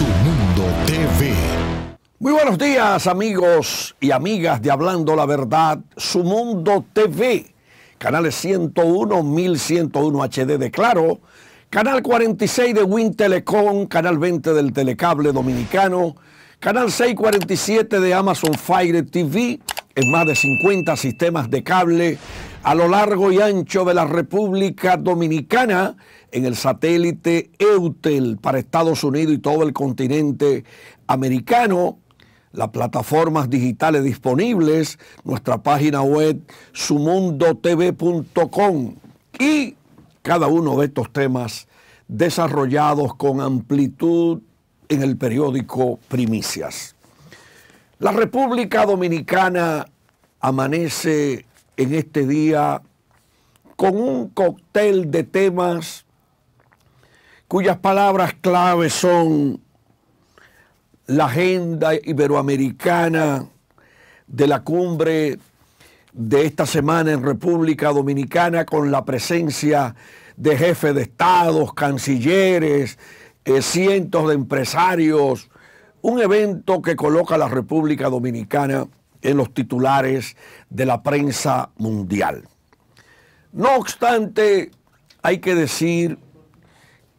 su mundo TV. Muy buenos días amigos y amigas de Hablando la Verdad, su mundo TV, canales 101, 1101 HD de Claro, canal 46 de Wintelecom Telecom, canal 20 del Telecable Dominicano, canal 647 de Amazon Fire TV, en más de 50 sistemas de cable a lo largo y ancho de la República Dominicana en el satélite Eutel para Estados Unidos y todo el continente americano, las plataformas digitales disponibles, nuestra página web sumundotv.com y cada uno de estos temas desarrollados con amplitud en el periódico Primicias. La República Dominicana amanece en este día con un cóctel de temas cuyas palabras clave son la agenda iberoamericana de la cumbre de esta semana en República Dominicana con la presencia de jefes de estados, cancilleres, eh, cientos de empresarios, un evento que coloca a la República Dominicana en los titulares de la prensa mundial. No obstante, hay que decir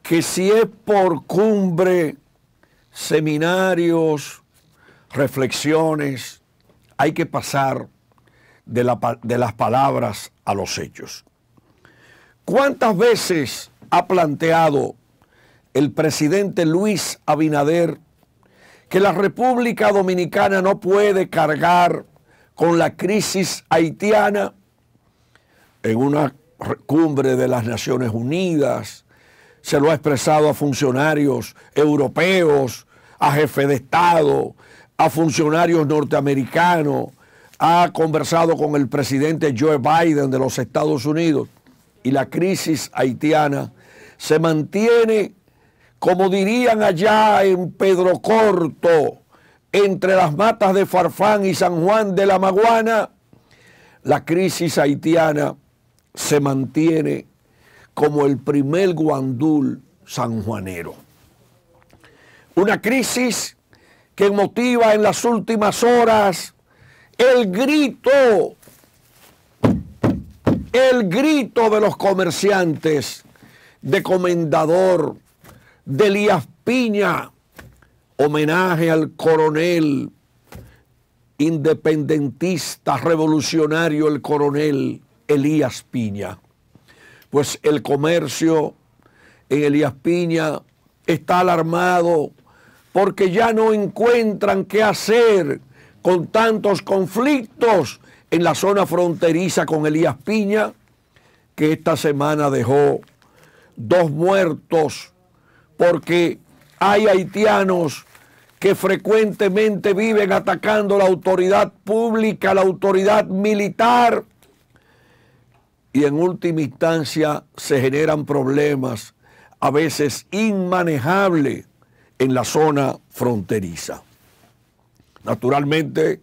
que si es por cumbre, seminarios, reflexiones, hay que pasar de, las palabras a los hechos. ¿Cuántas veces ha planteado el presidente Luis Abinader que la República Dominicana no puede cargar con la crisis haitiana en una cumbre de las Naciones Unidas, se lo ha expresado a funcionarios europeos, a jefes de Estado, a funcionarios norteamericanos, ha conversado con el presidente Joe Biden de los Estados Unidos y la crisis haitiana se mantiene, como dirían allá en Pedro Corto, entre las matas de Farfán y San Juan de la Maguana, la crisis haitiana se mantiene como el primer guandul sanjuanero. Una crisis que motiva en las últimas horas el grito, el grito de los comerciantes de Comendador, de Elías Piña, homenaje al coronel independentista revolucionario, el coronel Elías Piña pues el comercio en Elías Piña está alarmado porque ya no encuentran qué hacer con tantos conflictos en la zona fronteriza con Elías Piña, que esta semana dejó dos muertos porque hay haitianos que frecuentemente viven atacando la autoridad pública, la autoridad militar, y en última instancia se generan problemas a veces inmanejables en la zona fronteriza. Naturalmente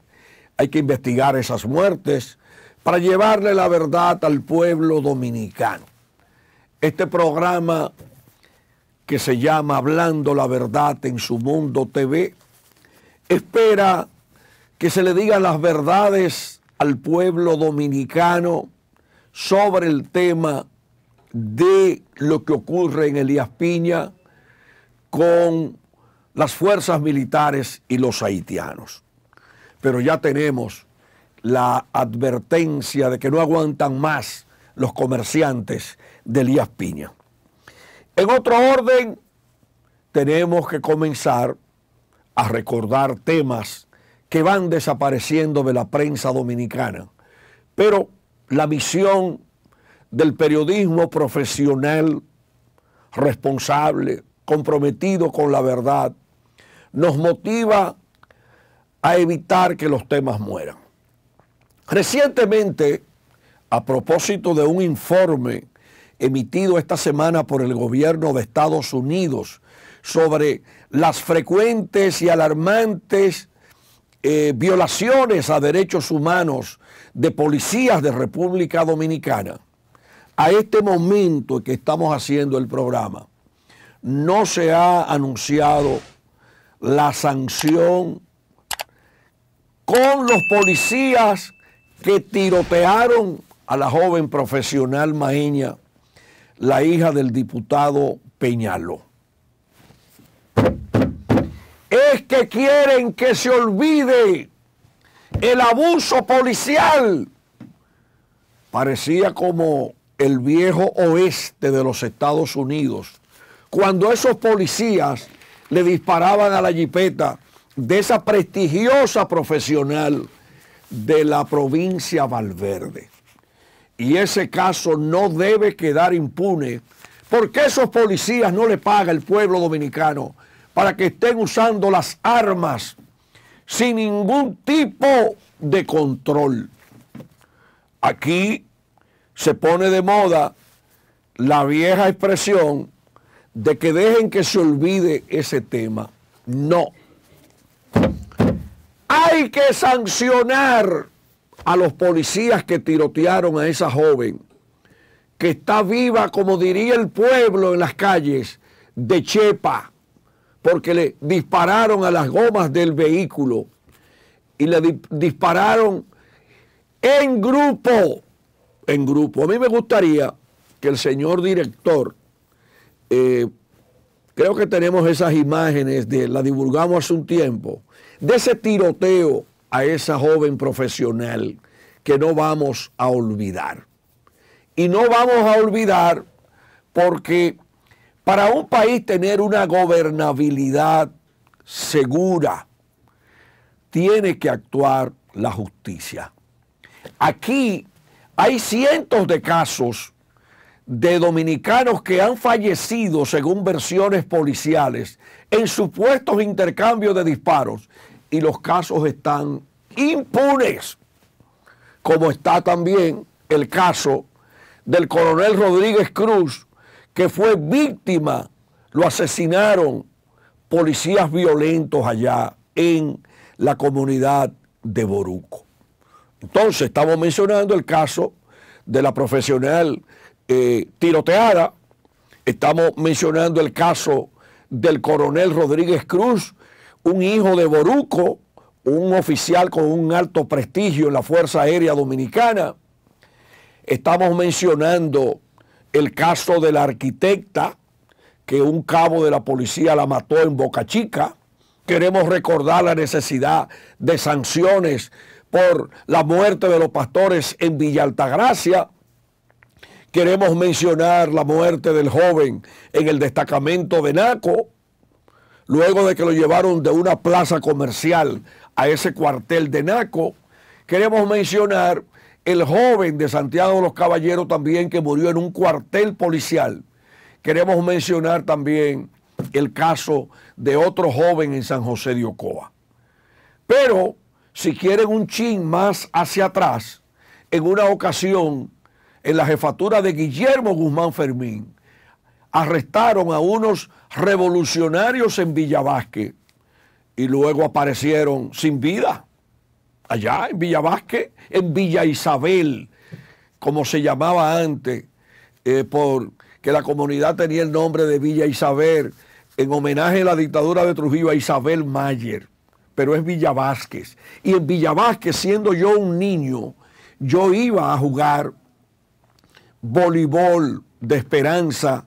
hay que investigar esas muertes para llevarle la verdad al pueblo dominicano. Este programa que se llama Hablando la Verdad en su Mundo TV espera que se le digan las verdades al pueblo dominicano sobre el tema de lo que ocurre en Elías Piña con las fuerzas militares y los haitianos. Pero ya tenemos la advertencia de que no aguantan más los comerciantes de Elías Piña. En otro orden, tenemos que comenzar a recordar temas que van desapareciendo de la prensa dominicana, pero la visión del periodismo profesional, responsable, comprometido con la verdad, nos motiva a evitar que los temas mueran. Recientemente, a propósito de un informe emitido esta semana por el gobierno de Estados Unidos sobre las frecuentes y alarmantes eh, violaciones a derechos humanos de policías de República Dominicana, a este momento que estamos haciendo el programa, no se ha anunciado la sanción con los policías que tirotearon a la joven profesional Maeña, la hija del diputado Peñalo. Es que quieren que se olvide el abuso policial. Parecía como el viejo oeste de los Estados Unidos, cuando esos policías le disparaban a la jipeta de esa prestigiosa profesional de la provincia Valverde. Y ese caso no debe quedar impune, porque esos policías no le paga el pueblo dominicano para que estén usando las armas sin ningún tipo de control. Aquí se pone de moda la vieja expresión de que dejen que se olvide ese tema. No. Hay que sancionar a los policías que tirotearon a esa joven, que está viva, como diría el pueblo en las calles, de Chepa porque le dispararon a las gomas del vehículo y le dispararon en grupo, en grupo. A mí me gustaría que el señor director, eh, creo que tenemos esas imágenes, de, las divulgamos hace un tiempo, de ese tiroteo a esa joven profesional que no vamos a olvidar. Y no vamos a olvidar porque para un país tener una gobernabilidad segura, tiene que actuar la justicia. Aquí hay cientos de casos de dominicanos que han fallecido, según versiones policiales, en supuestos intercambios de disparos y los casos están impunes, como está también el caso del coronel Rodríguez Cruz, que fue víctima, lo asesinaron policías violentos allá en la comunidad de Boruco. Entonces, estamos mencionando el caso de la profesional eh, tiroteada, estamos mencionando el caso del coronel Rodríguez Cruz, un hijo de Boruco, un oficial con un alto prestigio en la Fuerza Aérea Dominicana. Estamos mencionando el caso de la arquitecta, que un cabo de la policía la mató en Boca Chica. Queremos recordar la necesidad de sanciones por la muerte de los pastores en Villa Altagracia. Queremos mencionar la muerte del joven en el destacamento de Naco, luego de que lo llevaron de una plaza comercial a ese cuartel de Naco. Queremos mencionar el joven de Santiago de los Caballeros también que murió en un cuartel policial. Queremos mencionar también el caso de otro joven en San José de Ocoa. Pero si quieren un chin más hacia atrás, en una ocasión, en la jefatura de Guillermo Guzmán Fermín, arrestaron a unos revolucionarios en Villavasque y luego aparecieron sin vida allá en Villa en Villa Isabel, como se llamaba antes, eh, porque la comunidad tenía el nombre de Villa Isabel, en homenaje a la dictadura de Trujillo a Isabel Mayer, pero es Villa Y en Villa siendo yo un niño, yo iba a jugar voleibol de esperanza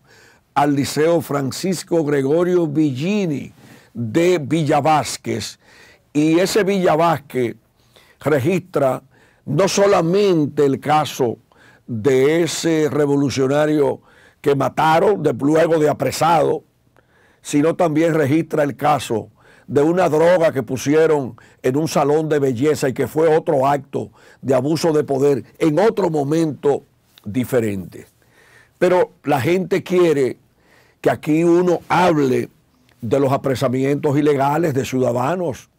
al Liceo Francisco Gregorio Villini de Villa Y ese Villa registra no solamente el caso de ese revolucionario que mataron luego de apresado, sino también registra el caso de una droga que pusieron en un salón de belleza y que fue otro acto de abuso de poder en otro momento diferente. Pero la gente quiere que aquí uno hable de los apresamientos ilegales de ciudadanos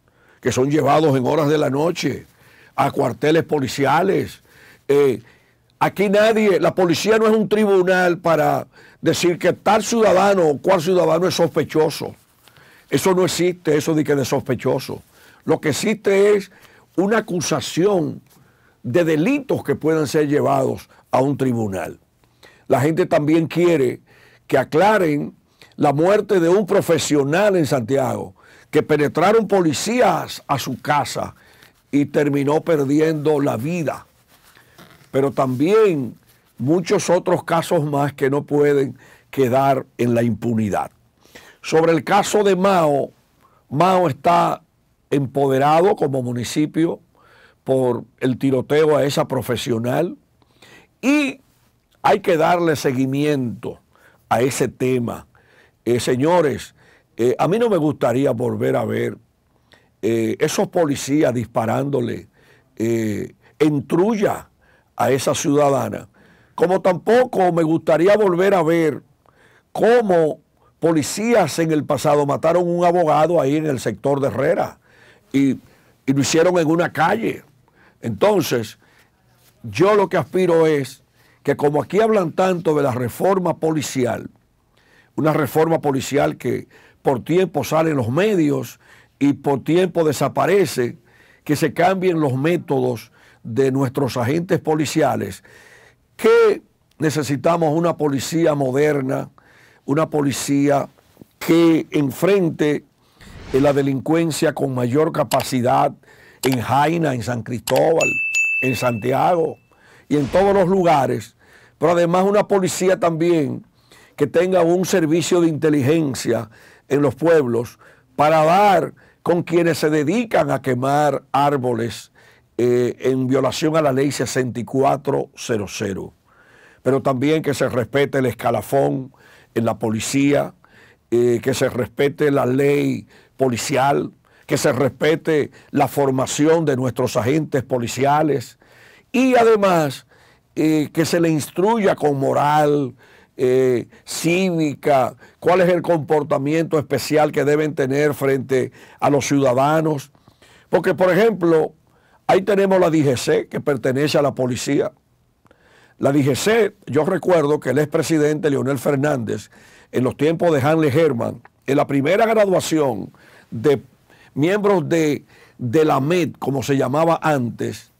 que son llevados en horas de la noche, a cuarteles policiales. Eh, aquí nadie, la policía no es un tribunal para decir que tal ciudadano o cual ciudadano es sospechoso. Eso no existe, eso de que de sospechoso. Lo que existe es una acusación de delitos que puedan ser llevados a un tribunal. La gente también quiere que aclaren la muerte de un profesional en Santiago, que penetraron policías a su casa y terminó perdiendo la vida. Pero también muchos otros casos más que no pueden quedar en la impunidad. Sobre el caso de Mao, Mao está empoderado como municipio por el tiroteo a esa profesional y hay que darle seguimiento a ese tema. Eh, señores, eh, a mí no me gustaría volver a ver eh, esos policías disparándole eh, a esa ciudadana. Como tampoco me gustaría volver a ver cómo policías en el pasado mataron un abogado ahí en el sector de Herrera y, y lo hicieron en una calle. Entonces, yo lo que aspiro es que como aquí hablan tanto de la reforma policial, una reforma policial que por tiempo sale en los medios y por tiempo desaparece, que se cambien los métodos de nuestros agentes policiales, que necesitamos una policía moderna, una policía que enfrente la delincuencia con mayor capacidad en Jaina, en San Cristóbal, en Santiago y en todos los lugares, pero además una policía también que tenga un servicio de inteligencia en los pueblos para dar con quienes se dedican a quemar árboles eh, en violación a la ley 6400, pero también que se respete el escalafón en la policía, eh, que se respete la ley policial, que se respete la formación de nuestros agentes policiales y además eh, que se le instruya con moral, eh, cívica, cuál es el comportamiento especial que deben tener frente a los ciudadanos. Porque, por ejemplo, ahí tenemos la DGC, que pertenece a la policía. La DGC, yo recuerdo que el expresidente Leonel Fernández, en los tiempos de Hanley Herman, en la primera graduación de miembros de, de la MED, como se llamaba antes,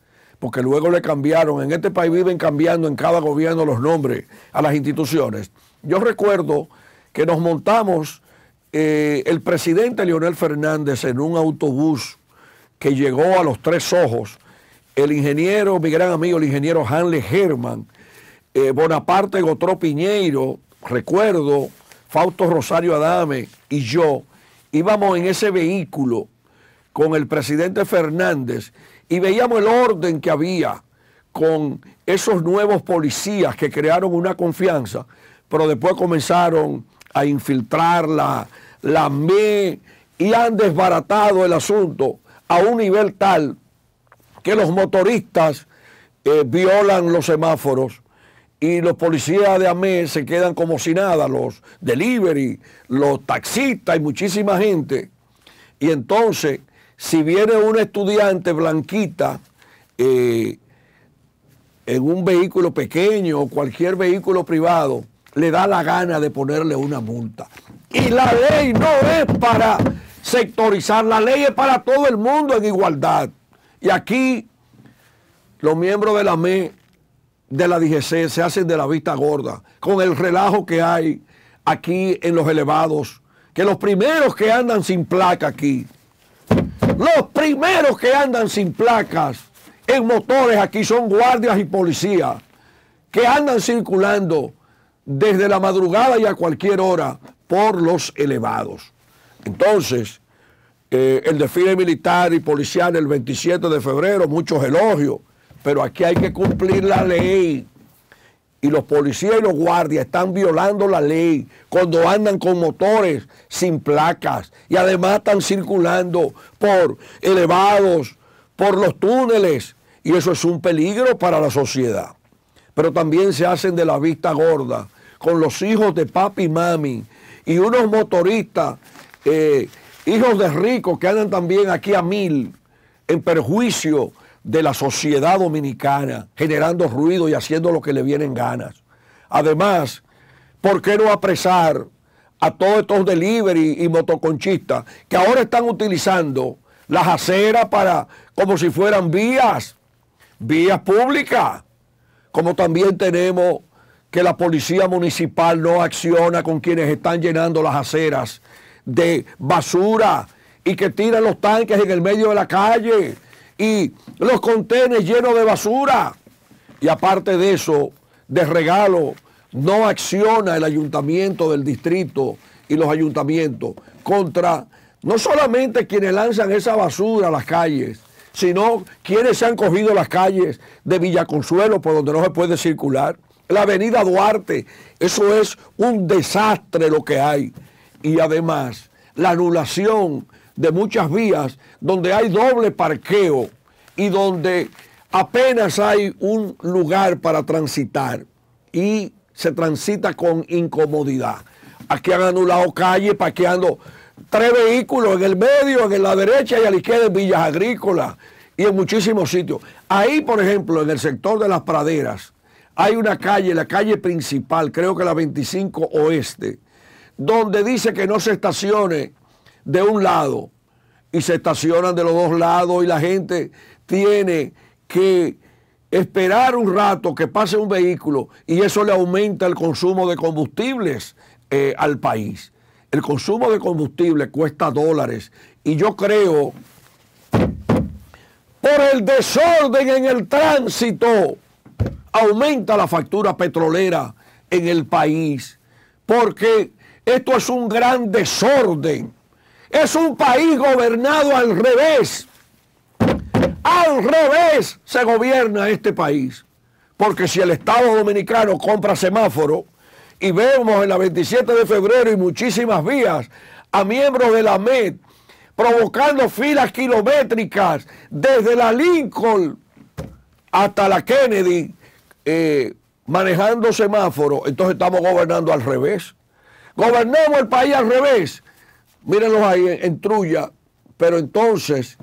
porque luego le cambiaron. En este país viven cambiando en cada gobierno los nombres a las instituciones. Yo recuerdo que nos montamos eh, el presidente Leonel Fernández en un autobús que llegó a los tres ojos, el ingeniero, mi gran amigo, el ingeniero Hanley Herman... Eh, Bonaparte Gotró Piñeiro, recuerdo, Fausto Rosario Adame y yo, íbamos en ese vehículo con el presidente Fernández y veíamos el orden que había con esos nuevos policías que crearon una confianza, pero después comenzaron a infiltrarla, la ME, y han desbaratado el asunto a un nivel tal que los motoristas eh, violan los semáforos y los policías de AME se quedan como si nada, los delivery, los taxistas y muchísima gente. Y entonces si viene una estudiante blanquita eh, en un vehículo pequeño o cualquier vehículo privado, le da la gana de ponerle una multa. Y la ley no es para sectorizar, la ley es para todo el mundo en igualdad. Y aquí los miembros de la ME, de la DGC, se hacen de la vista gorda con el relajo que hay aquí en los elevados, que los primeros que andan sin placa aquí los primeros que andan sin placas en motores aquí son guardias y policías que andan circulando desde la madrugada y a cualquier hora por los elevados. Entonces, eh, el desfile militar y policial el 27 de febrero, muchos elogios, pero aquí hay que cumplir la ley y los policías y los guardias están violando la ley cuando andan con motores sin placas y además están circulando por elevados, por los túneles y eso es un peligro para la sociedad. Pero también se hacen de la vista gorda con los hijos de papi y mami y unos motoristas, eh, hijos de ricos que andan también aquí a mil en perjuicio de la sociedad dominicana, generando ruido y haciendo lo que le vienen ganas. Además, ¿por qué no apresar a todos estos delivery y motoconchistas que ahora están utilizando las aceras para como si fueran vías, vías públicas? Como también tenemos que la policía municipal no acciona con quienes están llenando las aceras de basura y que tiran los tanques en el medio de la calle y los contenedores llenos de basura. Y aparte de eso, de regalo, no acciona el ayuntamiento del distrito y los ayuntamientos contra no solamente quienes lanzan esa basura a las calles, sino quienes se han cogido las calles de Villaconsuelo por donde no se puede circular. La avenida Duarte, eso es un desastre lo que hay. Y además, la anulación de muchas vías donde hay doble parqueo y donde apenas hay un lugar para transitar y se transita con incomodidad. Aquí han anulado calle parqueando tres vehículos en el medio, en la derecha y a la izquierda en villas agrícolas y en muchísimos sitios. Ahí, por ejemplo, en el sector de las praderas, hay una calle, la calle principal, creo que la 25 Oeste, donde dice que no se estacione de un lado y se estacionan de los dos lados y la gente tiene que esperar un rato que pase un vehículo y eso le aumenta el consumo de combustibles eh, al país. El consumo de combustible cuesta dólares y yo creo por el desorden en el tránsito aumenta la factura petrolera en el país porque esto es un gran desorden es un país gobernado al revés. Al revés se gobierna este país. Porque si el Estado Dominicano compra semáforo y vemos en la 27 de febrero y muchísimas vías a miembros de la MED provocando filas kilométricas desde la Lincoln hasta la Kennedy eh, manejando semáforo, entonces estamos gobernando al revés. Gobernamos el país al revés mírenlos ahí en, en trulla, pero entonces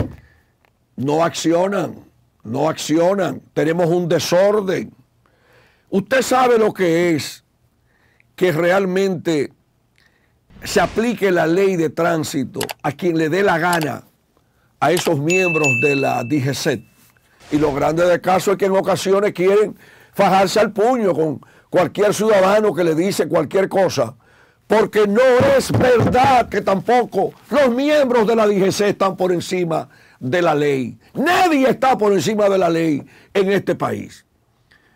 no accionan, no accionan, tenemos un desorden. Usted sabe lo que es que realmente se aplique la ley de tránsito a quien le dé la gana a esos miembros de la DGC. Y lo grande del caso es que en ocasiones quieren fajarse al puño con cualquier ciudadano que le dice cualquier cosa porque no es verdad que tampoco los miembros de la DGC están por encima de la ley. Nadie está por encima de la ley en este país.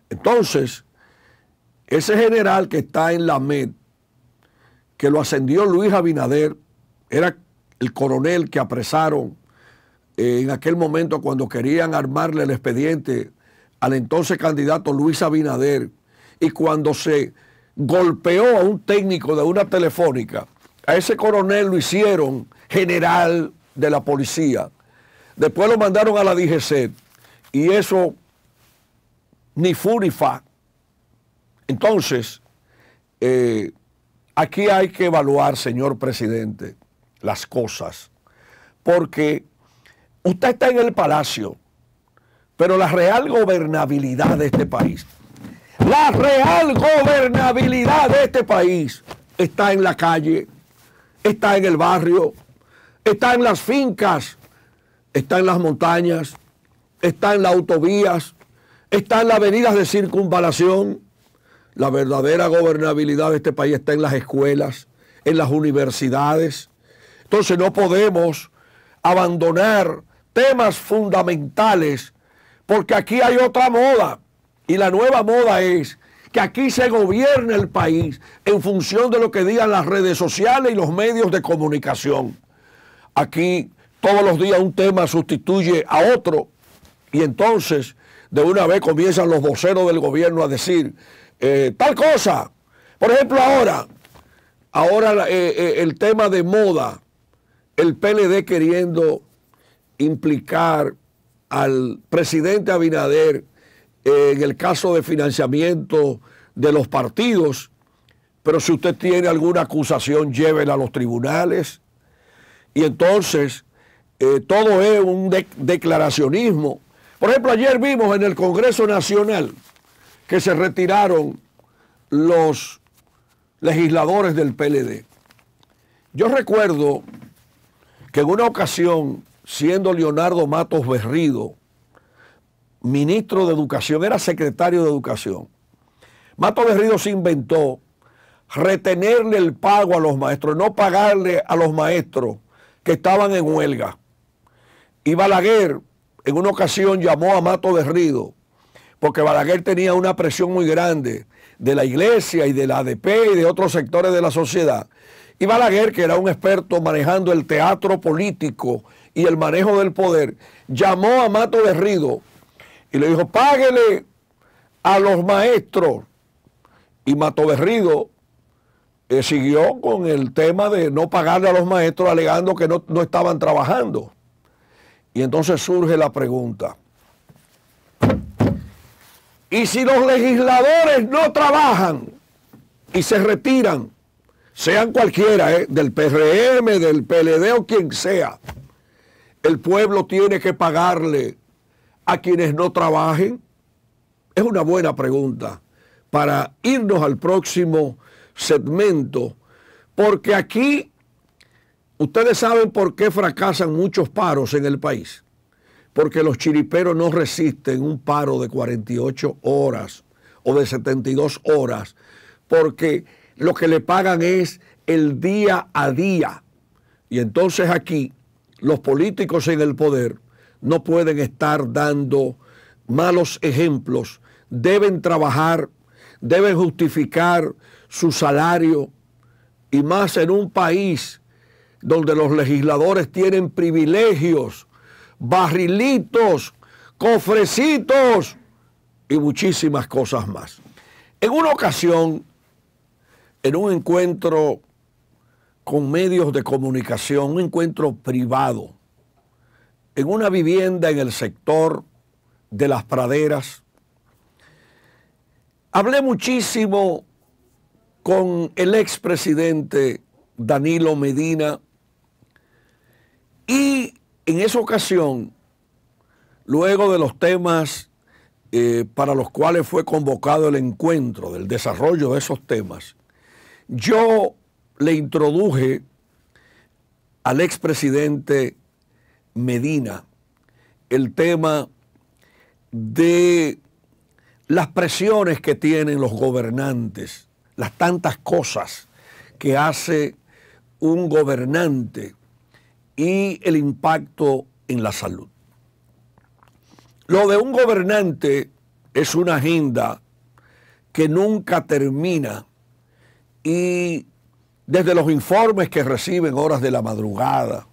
Entonces, ese general que está en la MED, que lo ascendió Luis Abinader, era el coronel que apresaron eh, en aquel momento cuando querían armarle el expediente al entonces candidato Luis Abinader y cuando se golpeó a un técnico de una telefónica. A ese coronel lo hicieron general de la policía. Después lo mandaron a la DGC. Y eso ni fa. Entonces, eh, aquí hay que evaluar, señor presidente, las cosas. Porque usted está en el palacio, pero la real gobernabilidad de este país la real gobernabilidad de este país está en la calle, está en el barrio, está en las fincas, está en las montañas, está en las autovías, está en las avenidas de circunvalación. La verdadera gobernabilidad de este país está en las escuelas, en las universidades. Entonces no podemos abandonar temas fundamentales porque aquí hay otra moda. Y la nueva moda es que aquí se gobierna el país en función de lo que digan las redes sociales y los medios de comunicación. Aquí todos los días un tema sustituye a otro y entonces de una vez comienzan los voceros del gobierno a decir eh, tal cosa. Por ejemplo ahora, ahora eh, eh, el tema de moda, el PLD queriendo implicar al presidente Abinader en el caso de financiamiento de los partidos, pero si usted tiene alguna acusación, llévela a los tribunales. Y entonces, eh, todo es un declaracionismo. Por ejemplo, ayer vimos en el Congreso Nacional que se retiraron los legisladores del PLD. Yo recuerdo que en una ocasión, siendo Leonardo Matos Berrido ministro de Educación, era secretario de Educación. Mato Berrido se inventó retenerle el pago a los maestros, no pagarle a los maestros que estaban en huelga. Y Balaguer en una ocasión llamó a Mato Berrido, porque Balaguer tenía una presión muy grande de la iglesia y de la ADP y de otros sectores de la sociedad. Y Balaguer, que era un experto manejando el teatro político y el manejo del poder, llamó a Mato Berrido y le dijo, páguele a los maestros. Y Matoberrido eh, siguió con el tema de no pagarle a los maestros alegando que no, estaban trabajando. Y entonces surge la pregunta, ¿y si los legisladores no trabajan y se retiran, sean cualquiera, eh, del PRM, del PLD o quien sea, el pueblo tiene que pagarle a quienes no trabajen? Es una buena pregunta para irnos al próximo segmento, porque aquí ustedes saben por qué fracasan muchos paros en el país, porque los chiriperos no resisten un paro de 48 horas o de 72 horas, porque lo que le pagan es el día a día. Y entonces aquí los políticos en el poder no pueden estar dando malos ejemplos, deben trabajar, deben justificar su salario y más en un país donde los legisladores tienen privilegios, barrilitos, cofrecitos y muchísimas cosas más. En una ocasión, en un encuentro con medios de comunicación, un encuentro privado, en una vivienda en el sector de las praderas. Hablé muchísimo con el expresidente Danilo Medina y en esa ocasión, luego de los temas eh, para los cuales fue convocado el encuentro, del desarrollo de esos temas, yo le introduje al expresidente Medina el tema de las presiones que tienen los gobernantes, las tantas cosas que hace un gobernante y el impacto en la salud. Lo de un gobernante es una agenda que nunca termina y desde los informes que reciben horas de la madrugada,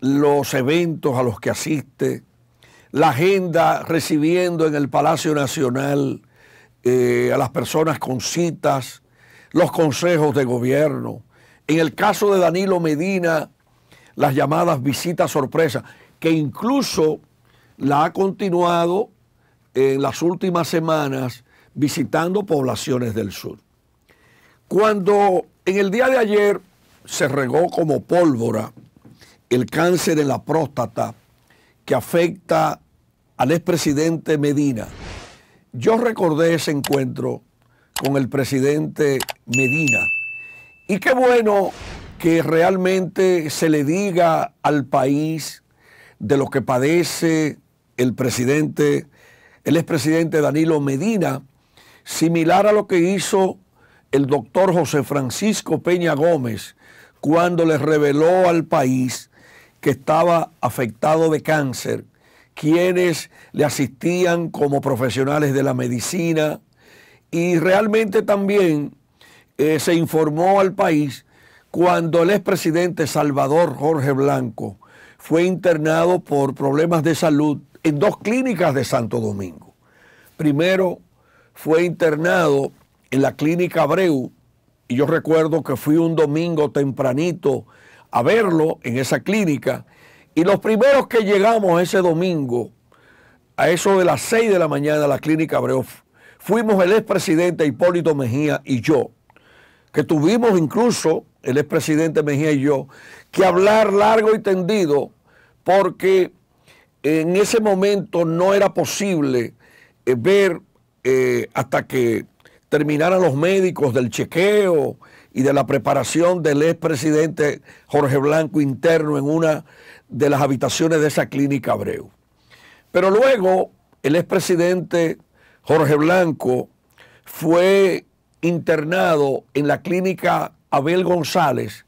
los eventos a los que asiste, la agenda recibiendo en el Palacio Nacional eh, a las personas con citas, los consejos de gobierno. En el caso de Danilo Medina, las llamadas visitas sorpresa, que incluso la ha continuado en las últimas semanas visitando poblaciones del sur. Cuando en el día de ayer se regó como pólvora el cáncer en la próstata que afecta al expresidente Medina. Yo recordé ese encuentro con el presidente Medina. Y qué bueno que realmente se le diga al país de lo que padece el presidente, el expresidente Danilo Medina, similar a lo que hizo el doctor José Francisco Peña Gómez cuando le reveló al país que estaba afectado de cáncer, quienes le asistían como profesionales de la medicina y realmente también eh, se informó al país cuando el expresidente Salvador Jorge Blanco fue internado por problemas de salud en dos clínicas de Santo Domingo. Primero fue internado en la clínica Abreu y yo recuerdo que fui un domingo tempranito a verlo en esa clínica. Y los primeros que llegamos ese domingo, a eso de las 6 de la mañana a la clínica Abreu, fuimos el expresidente Hipólito Mejía y yo, que tuvimos incluso, el expresidente Mejía y yo, que hablar largo y tendido, porque en ese momento no era posible eh, ver eh, hasta que terminaran los médicos del chequeo y de la preparación del expresidente Jorge Blanco interno en una de las habitaciones de esa clínica Abreu. Pero luego el expresidente Jorge Blanco fue internado en la clínica Abel González,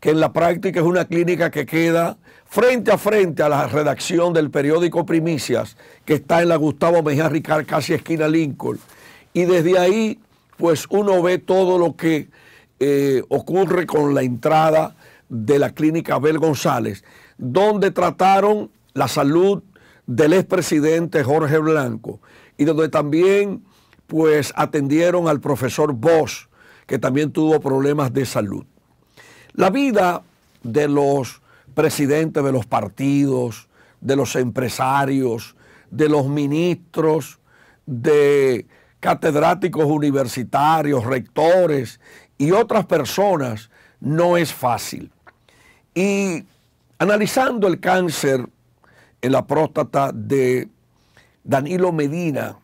que en la práctica es una clínica que queda frente a frente a la redacción del periódico Primicias, que está en la Gustavo Mejía Ricard, casi esquina Lincoln. Y desde ahí, pues uno ve todo lo que eh, ocurre con la entrada de la clínica Abel González, donde trataron la salud del expresidente Jorge Blanco y donde también pues atendieron al profesor Bosch, que también tuvo problemas de salud. La vida de los presidentes de los partidos, de los empresarios, de los ministros, de catedráticos universitarios, rectores y otras personas no es fácil. Y analizando el cáncer en la próstata de Danilo Medina,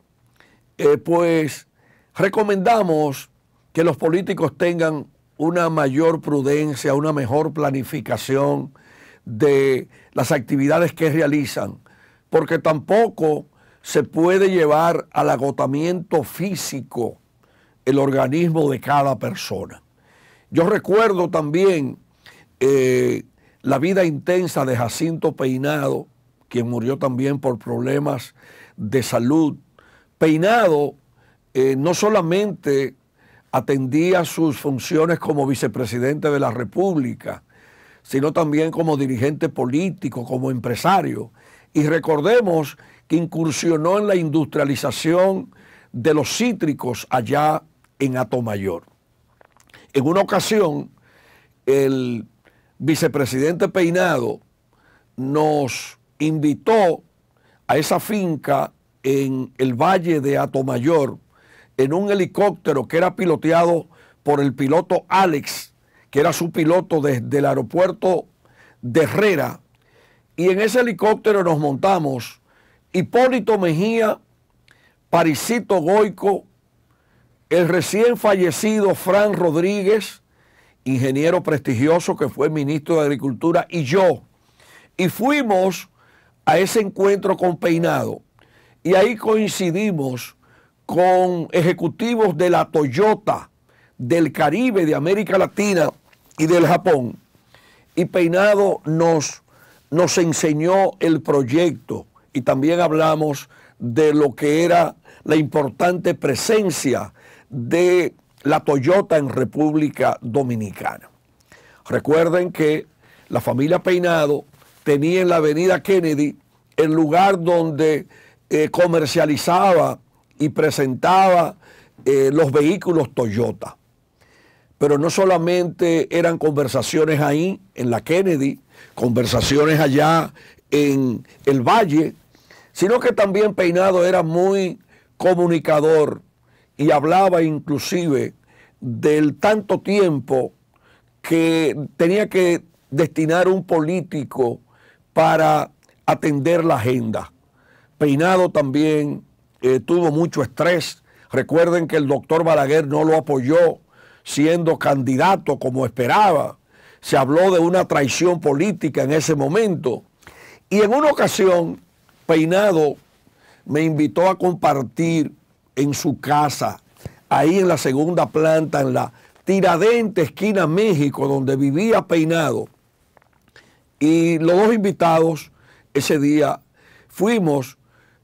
eh, pues recomendamos que los políticos tengan una mayor prudencia, una mejor planificación de las actividades que realizan, porque tampoco se puede llevar al agotamiento físico el organismo de cada persona. Yo recuerdo también eh, la vida intensa de Jacinto Peinado, quien murió también por problemas de salud. Peinado eh, no solamente atendía sus funciones como vicepresidente de la República, sino también como dirigente político, como empresario. Y recordemos que incursionó en la industrialización de los cítricos allá en Atomayor. En una ocasión, el vicepresidente Peinado nos invitó a esa finca en el valle de Atomayor en un helicóptero que era piloteado por el piloto Alex, que era su piloto desde el aeropuerto de Herrera. Y en ese helicóptero nos montamos Hipólito Mejía, Parisito Goico el recién fallecido Fran Rodríguez, ingeniero prestigioso que fue ministro de Agricultura, y yo. Y fuimos a ese encuentro con Peinado. Y ahí coincidimos con ejecutivos de la Toyota, del Caribe, de América Latina y del Japón. Y Peinado nos, nos enseñó el proyecto y también hablamos de lo que era la importante presencia de la Toyota en República Dominicana. Recuerden que la familia Peinado tenía en la avenida Kennedy el lugar donde eh, comercializaba y presentaba eh, los vehículos Toyota. Pero no solamente eran conversaciones ahí en la Kennedy, conversaciones allá en el Valle, sino que también Peinado era muy comunicador y hablaba inclusive del tanto tiempo que tenía que destinar un político para atender la agenda. Peinado también eh, tuvo mucho estrés. Recuerden que el doctor Balaguer no lo apoyó siendo candidato como esperaba. Se habló de una traición política en ese momento. Y en una ocasión, Peinado me invitó a compartir en su casa, ahí en la segunda planta, en la Tiradente, esquina México, donde vivía peinado. Y los dos invitados ese día fuimos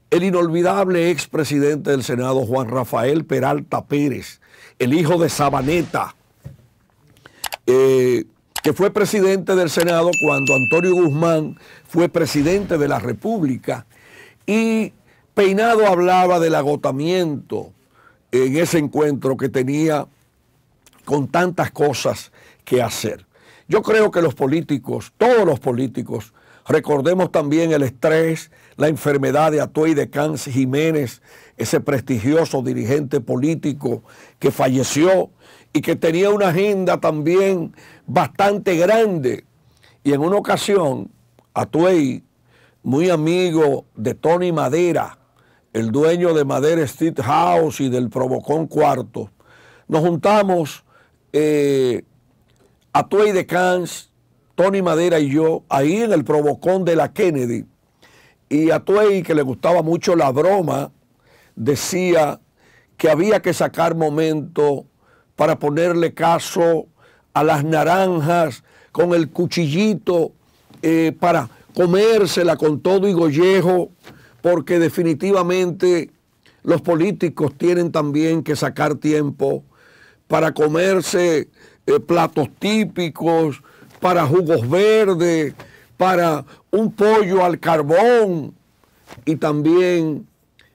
el inolvidable expresidente del Senado, Juan Rafael Peralta Pérez, el hijo de Sabaneta, eh, que fue presidente del Senado cuando Antonio Guzmán fue presidente de la República, y Peinado hablaba del agotamiento en ese encuentro que tenía con tantas cosas que hacer. Yo creo que los políticos, todos los políticos, recordemos también el estrés, la enfermedad de Atuey de Cans Jiménez, ese prestigioso dirigente político que falleció y que tenía una agenda también bastante grande. Y en una ocasión, Atuey, muy amigo de Tony Madera, el dueño de Madera Street House y del Provocón Cuarto, nos juntamos eh, a Tuey de Cans, Tony Madera y yo, ahí en el Provocón de la Kennedy. Y a Tuey, que le gustaba mucho la broma, decía que había que sacar momento para ponerle caso a las naranjas con el cuchillito eh, para comérsela con todo y gollejo porque definitivamente los políticos tienen también que sacar tiempo para comerse eh, platos típicos, para jugos verdes, para un pollo al carbón y también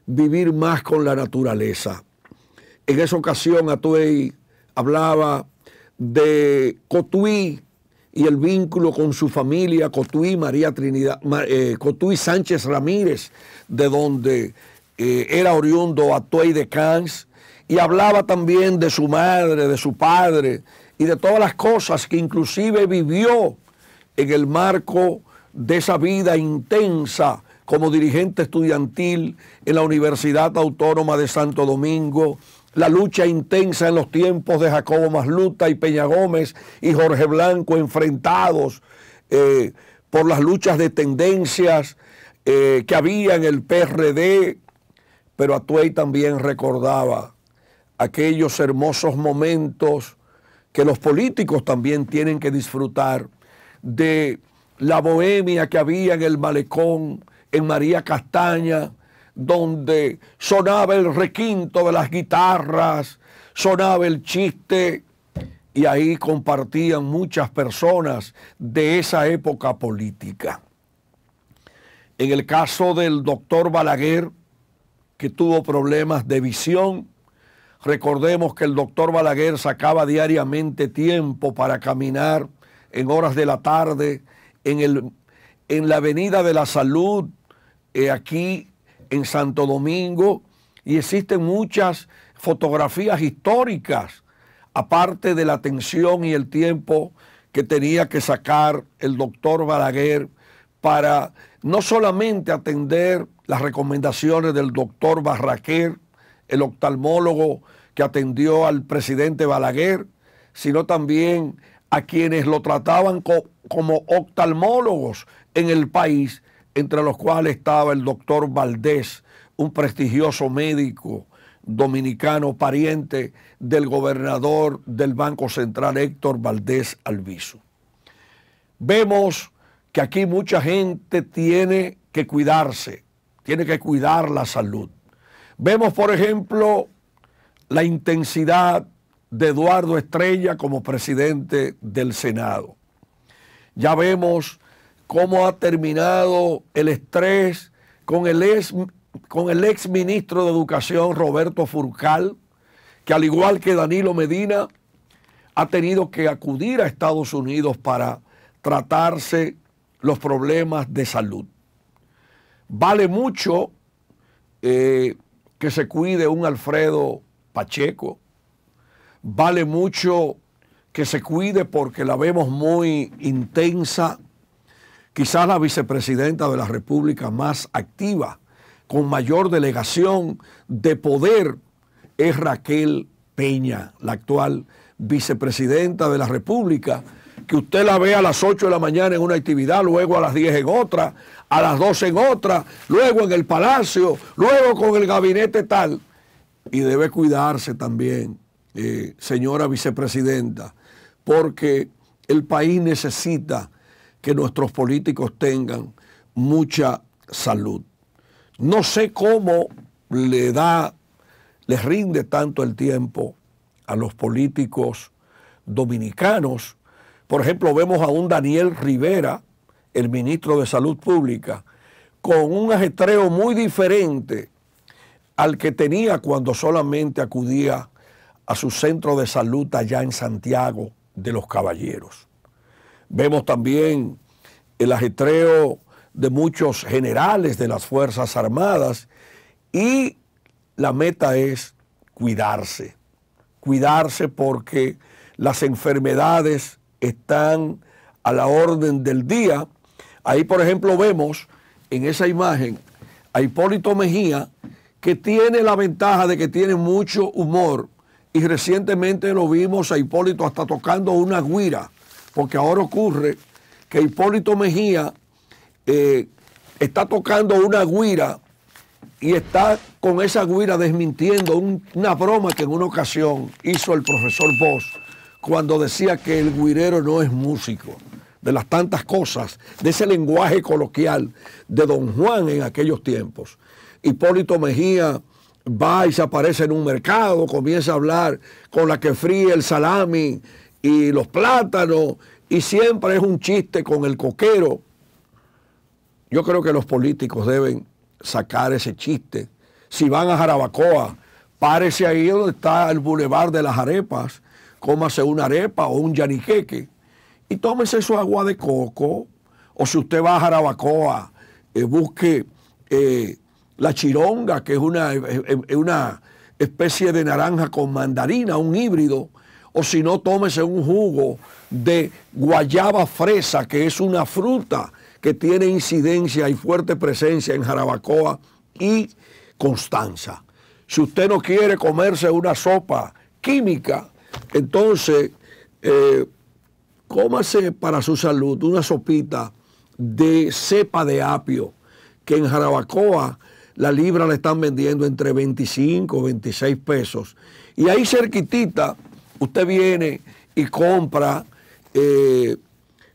vivir más con la naturaleza. En esa ocasión Atuey hablaba de Cotuí, y el vínculo con su familia, Cotuí, María Trinidad, eh, Sánchez Ramírez, de donde eh, era oriundo Atuey de Cans, y hablaba también de su madre, de su padre y de todas las cosas que inclusive vivió en el marco de esa vida intensa como dirigente estudiantil en la Universidad Autónoma de Santo Domingo, la lucha intensa en los tiempos de Jacobo Masluta y Peña Gómez y Jorge Blanco enfrentados eh, por las luchas de tendencias eh, que había en el PRD, pero Atuey también recordaba aquellos hermosos momentos que los políticos también tienen que disfrutar de la bohemia que había en el malecón, en María Castaña, donde sonaba el requinto de las guitarras, sonaba el chiste, y ahí compartían muchas personas de esa época política. En el caso del doctor Balaguer, que tuvo problemas de visión, recordemos que el doctor Balaguer sacaba diariamente tiempo para caminar en horas de la tarde en, el, en la Avenida de la Salud, eh, aquí en Santo Domingo y existen muchas fotografías históricas, aparte de la atención y el tiempo que tenía que sacar el doctor Balaguer para no solamente atender las recomendaciones del doctor Barraquer, el oftalmólogo que atendió al presidente Balaguer, sino también a quienes lo trataban como oftalmólogos en el país entre los cuales estaba el doctor Valdés, un prestigioso médico dominicano pariente del gobernador del Banco Central Héctor Valdés Alviso. Vemos que aquí mucha gente tiene que cuidarse, tiene que cuidar la salud. Vemos, por ejemplo, la intensidad de Eduardo Estrella como presidente del Senado. Ya vemos cómo ha terminado el estrés con el ex, con el ex ministro de Educación Roberto Furcal, que al igual que Danilo Medina, ha tenido que acudir a Estados Unidos para tratarse los problemas de salud. Vale mucho eh, que se cuide un Alfredo Pacheco, vale mucho que se cuide porque la vemos muy intensa, quizás la vicepresidenta de la República más activa, con mayor delegación de poder, es Raquel Peña, la actual vicepresidenta de la República, que usted la ve a las 8 de la mañana en una actividad, luego a las 10 en otra, a las 12 en otra, luego en el palacio, luego con el gabinete tal. Y debe cuidarse también, eh, señora vicepresidenta, porque el país necesita que nuestros políticos tengan mucha salud. No sé cómo le da, les rinde tanto el tiempo a los políticos dominicanos. Por ejemplo, vemos a un Daniel Rivera, el ministro de Salud Pública, con un ajetreo muy diferente al que tenía cuando solamente acudía a su centro de salud allá en Santiago de los Caballeros. Vemos también el ajetreo de muchos generales de las Fuerzas Armadas y la meta es cuidarse, cuidarse porque las enfermedades están a la orden del día. Ahí, por ejemplo, vemos en esa imagen a Hipólito Mejía, que tiene la ventaja de que tiene mucho humor, y recientemente lo vimos a Hipólito hasta tocando una guira porque ahora ocurre que Hipólito Mejía eh, está tocando una guira y está con esa guira desmintiendo una broma que en una ocasión hizo el profesor Voss cuando decía que el guirero no es músico, de las tantas cosas, de ese lenguaje coloquial de don Juan en aquellos tiempos. Hipólito Mejía va y se aparece en un mercado, comienza a hablar con la que fríe el salami y los plátanos, y siempre es un chiste con el coquero. Yo creo que los políticos deben sacar ese chiste. Si van a Jarabacoa, párese ahí donde está el bulevar de las arepas, cómase una arepa o un yaniqueque y tómese su agua de coco. O si usted va a Jarabacoa, eh, busque eh, la chironga, que es una, eh, una especie de naranja con mandarina, un híbrido, o si no, tómese un jugo de guayaba fresa, que es una fruta que tiene incidencia y fuerte presencia en Jarabacoa y Constanza. Si usted no quiere comerse una sopa química, entonces eh, cómase para su salud una sopita de cepa de apio, que en Jarabacoa la libra la están vendiendo entre 25 o 26 pesos. Y ahí cerquitita Usted viene y compra eh,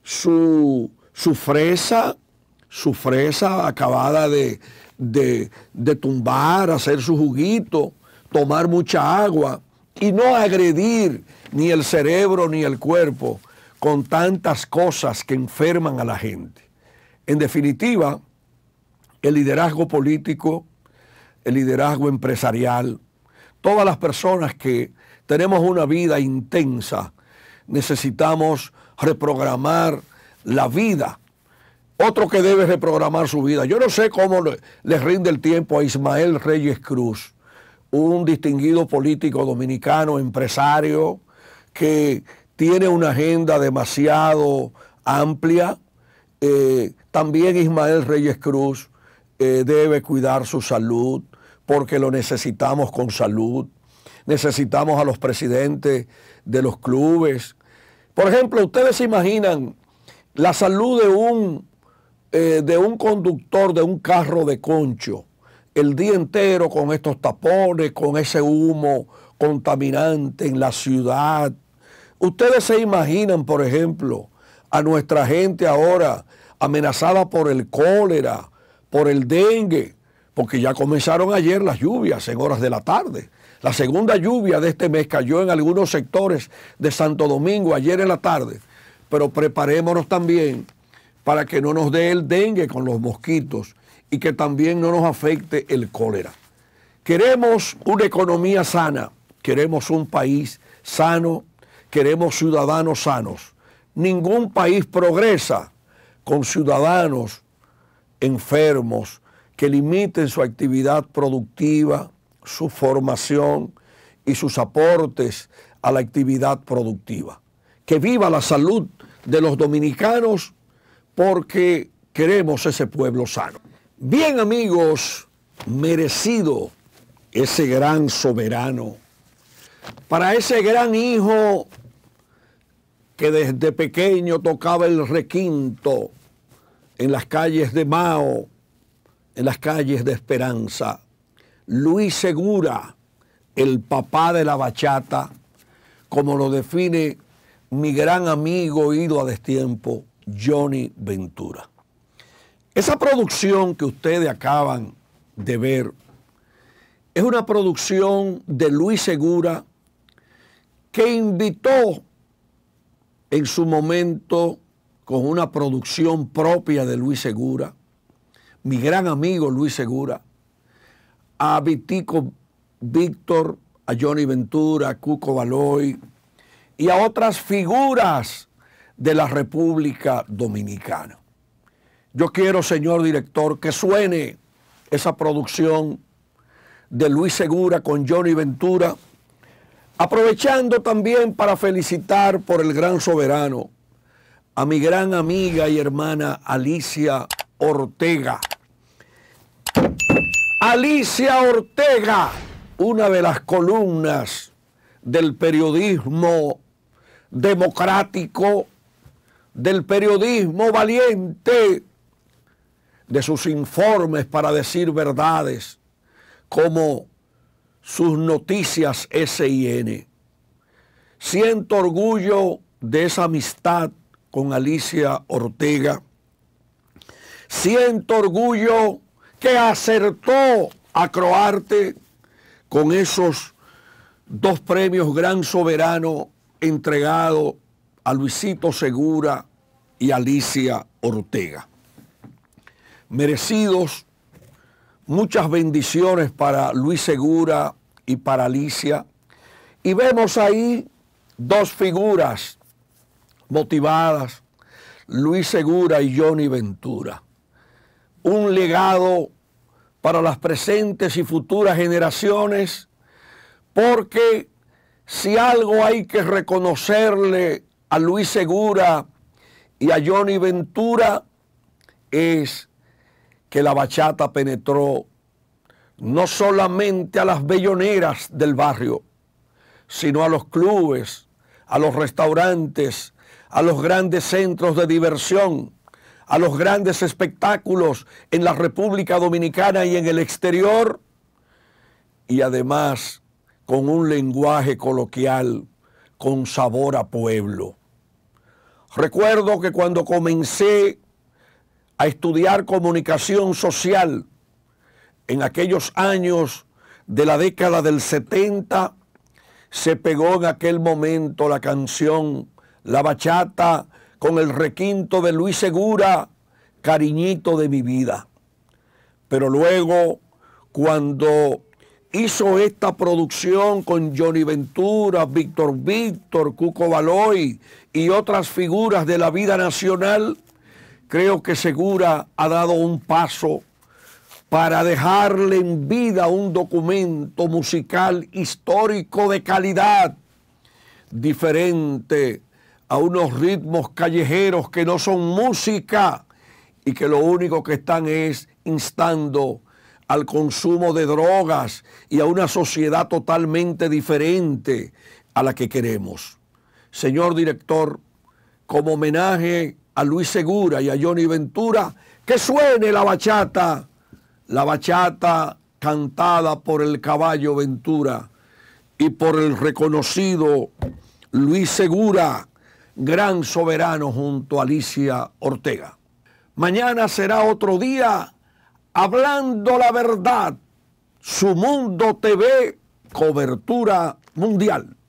su, fresa, su fresa acabada de tumbar, hacer su juguito, tomar mucha agua y no agredir ni el cerebro ni el cuerpo con tantas cosas que enferman a la gente. En definitiva, el liderazgo político, el liderazgo empresarial, todas las personas que tenemos una vida intensa. Necesitamos reprogramar la vida. Otro que debe reprogramar su vida. Yo no sé cómo le, rinde el tiempo a Ismael Reyes Cruz, un distinguido político dominicano, empresario, que tiene una agenda demasiado amplia. Eh, también Ismael Reyes Cruz eh, debe cuidar su salud porque lo necesitamos con salud necesitamos a los presidentes de los clubes. Por ejemplo, ustedes se imaginan la salud de un, eh, de un conductor de un carro de concho el día entero con estos tapones, con ese humo contaminante en la ciudad. Ustedes se imaginan, por ejemplo, a nuestra gente ahora amenazada por el cólera, por el dengue, porque ya comenzaron ayer las lluvias en horas de la tarde. La segunda lluvia de este mes cayó en algunos sectores de Santo Domingo ayer en la tarde, pero preparémonos también para que no nos dé el dengue con los mosquitos y que también no nos afecte el cólera. Queremos una economía sana, queremos un país sano, queremos ciudadanos sanos. Ningún país progresa con ciudadanos enfermos que limiten su actividad productiva, su formación y sus aportes a la actividad productiva. Que viva la salud de los dominicanos porque queremos ese pueblo sano. Bien amigos, merecido ese gran soberano, para ese gran hijo que desde pequeño tocaba el requinto en las calles de Mao, en las calles de Esperanza, Luis Segura, el papá de la bachata, como lo define mi gran amigo ido a destiempo, Johnny Ventura. Esa producción que ustedes acaban de ver es una producción de Luis Segura que invitó en su momento con una producción propia de Luis Segura, mi gran amigo Luis Segura, a Vitico Víctor, a Johnny Ventura, a Cuco Baloy y a otras figuras de la República Dominicana. Yo quiero, señor director, que suene esa producción de Luis Segura con Johnny Ventura, aprovechando también para felicitar por el gran soberano a mi gran amiga y hermana Alicia Ortega. Alicia Ortega, una de las columnas del periodismo democrático, del periodismo valiente, de sus informes para decir verdades, como sus noticias SIN. Siento orgullo de esa amistad con Alicia Ortega. Siento orgullo que acertó a Croarte con esos dos premios Gran Soberano entregado a Luisito Segura y Alicia Ortega. Merecidos muchas bendiciones para Luis Segura y para Alicia. Y vemos ahí dos figuras motivadas, Luis Segura y Johnny Ventura. Un legado para las presentes y futuras generaciones, porque si algo hay que reconocerle a Luis Segura y a Johnny Ventura es que la bachata penetró no solamente a las belloneras del barrio, sino a los clubes, a los restaurantes, a los grandes centros de diversión, a los grandes espectáculos en la República Dominicana y en el exterior, y además con un lenguaje coloquial con sabor a pueblo. Recuerdo que cuando comencé a estudiar comunicación social en aquellos años de la década del 70, se pegó en aquel momento la canción La Bachata con el requinto de Luis Segura, cariñito de mi vida. Pero luego, cuando hizo esta producción con Johnny Ventura, Víctor Víctor, Cuco Baloy y otras figuras de la vida nacional, creo que Segura ha dado un paso para dejarle en vida un documento musical histórico de calidad, diferente a unos ritmos callejeros que no son música y que lo único que están es instando al consumo de drogas y a una sociedad totalmente diferente a la que queremos. Señor director, como homenaje a Luis Segura y a Johnny Ventura, que suene la bachata, la bachata cantada por el caballo Ventura y por el reconocido Luis Segura gran soberano junto a Alicia Ortega. Mañana será otro día hablando la verdad. Su Mundo TV, cobertura mundial.